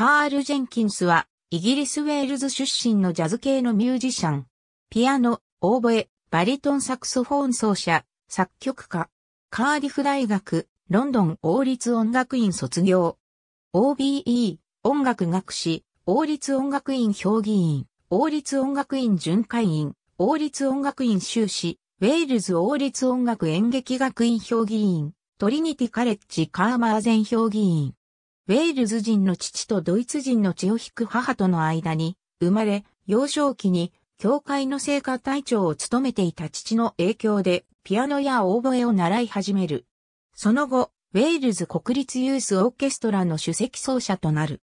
カール・ジェンキンスは、イギリス・ウェールズ出身のジャズ系のミュージシャン。ピアノ、オーボエ、バリトンサクソフォン奏者、作曲家。カーディフ大学、ロンドン王立音楽院卒業。OBE、音楽学士、王立音楽院評議員、王立音楽院巡回員、王立音楽院修士、ウェールズ王立音楽演劇学院評議員、トリニティカレッジカーマーゼン評議員。ウェールズ人の父とドイツ人の血を引く母との間に生まれ、幼少期に教会の聖歌隊長を務めていた父の影響でピアノやオーボエを習い始める。その後、ウェールズ国立ユースオーケストラの首席奏者となる。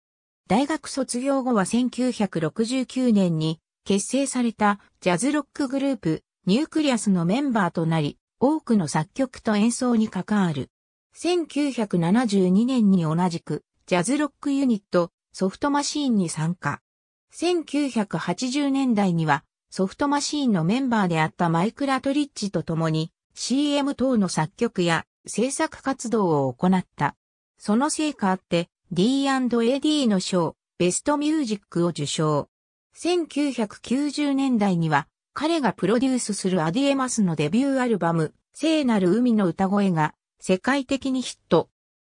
大学卒業後は1969年に結成されたジャズロックグループニュークリアスのメンバーとなり、多くの作曲と演奏に関わる。1972年に同じくジャズロックユニット、ソフトマシーンに参加。1980年代には、ソフトマシーンのメンバーであったマイク・ラトリッチと共に、CM 等の作曲や制作活動を行った。その成果あって、D&AD の賞、ベストミュージックを受賞。1990年代には、彼がプロデュースするアディエマスのデビューアルバム、聖なる海の歌声が世界的にヒット。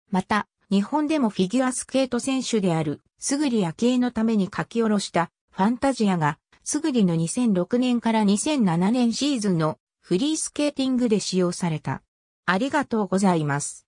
また、日本でもフィギュアスケート選手である、すぐり昭恵のために書き下ろしたファンタジアが、すぐりの2006年から2007年シーズンのフリースケーティングで使用された。ありがとうございます。